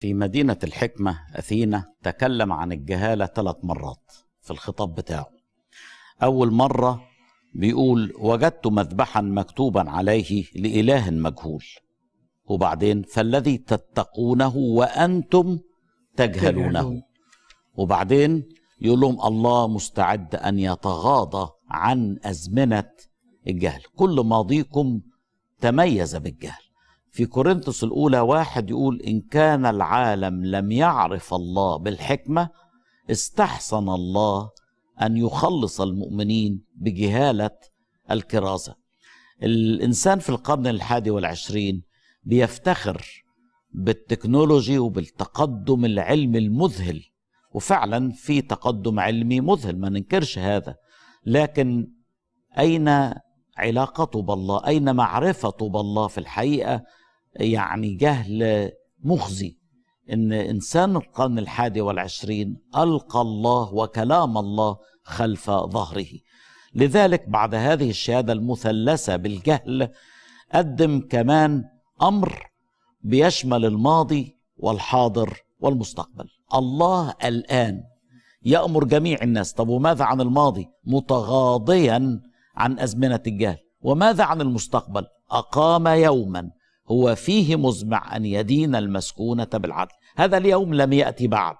في مدينة الحكمة أثينا تكلم عن الجهالة ثلاث مرات في الخطاب بتاعه أول مرة بيقول وجدت مذبحا مكتوبا عليه لإله مجهول وبعدين فالذي تتقونه وأنتم تجهلونه وبعدين يقول لهم الله مستعد أن يتغاضى عن أزمنة الجهل كل ماضيكم تميز بالجهل في كورنثوس الأولى واحد يقول إن كان العالم لم يعرف الله بالحكمة استحسن الله أن يخلص المؤمنين بجهالة الكرازة الإنسان في القرن الحادي والعشرين بيفتخر بالتكنولوجي وبالتقدم العلمي المذهل وفعلا في تقدم علمي مذهل ما ننكرش هذا لكن أين علاقته بالله أين معرفته بالله في الحقيقة يعني جهل مخزي ان انسان القرن الحادي والعشرين القى الله وكلام الله خلف ظهره لذلك بعد هذه الشهاده المثلثه بالجهل قدم كمان امر بيشمل الماضي والحاضر والمستقبل الله الان يامر جميع الناس طب وماذا عن الماضي متغاضيا عن ازمنه الجهل وماذا عن المستقبل اقام يوما هو فيه مزمع أن يدين المسكونة بالعدل هذا اليوم لم يأتي بعد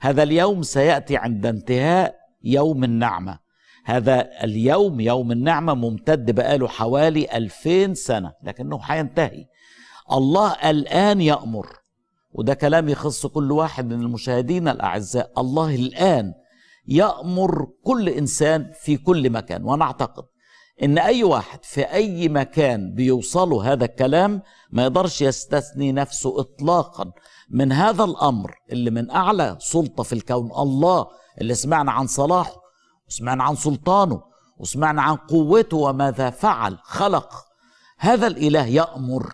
هذا اليوم سيأتي عند انتهاء يوم النعمة هذا اليوم يوم النعمة ممتد بقاله حوالي ألفين سنة لكنه هينتهي الله الآن يأمر وده كلام يخص كل واحد من المشاهدين الأعزاء الله الآن يأمر كل إنسان في كل مكان وأنا أعتقد ان اي واحد في اي مكان بيوصله هذا الكلام ما يقدرش يستثني نفسه اطلاقا من هذا الامر اللي من اعلى سلطه في الكون الله اللي سمعنا عن صلاحه وسمعنا عن سلطانه وسمعنا عن قوته وماذا فعل خلق هذا الاله يامر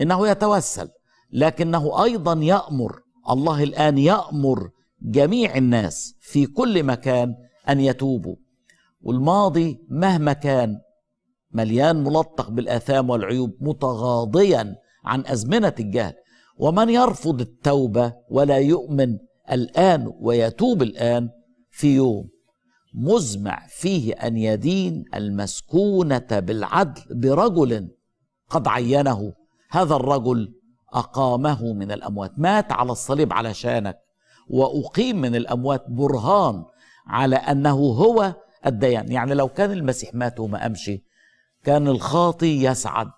انه يتوسل لكنه ايضا يامر الله الان يامر جميع الناس في كل مكان ان يتوبوا والماضي مهما كان مليان ملطخ بالآثام والعيوب متغاضيا عن أزمنة الجهل ومن يرفض التوبة ولا يؤمن الآن ويتوب الآن في يوم مزمع فيه أن يدين المسكونة بالعدل برجل قد عينه هذا الرجل أقامه من الأموات مات على الصليب علشانك وأقيم من الأموات برهان على أنه هو الديان يعني لو كان المسيح مات وما قامش كان الخاطي يسعد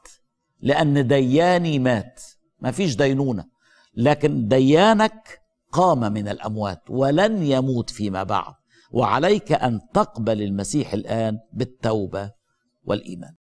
لأن دياني مات ما فيش دينونة لكن ديانك قام من الأموات ولن يموت فيما بعد وعليك أن تقبل المسيح الآن بالتوبة والإيمان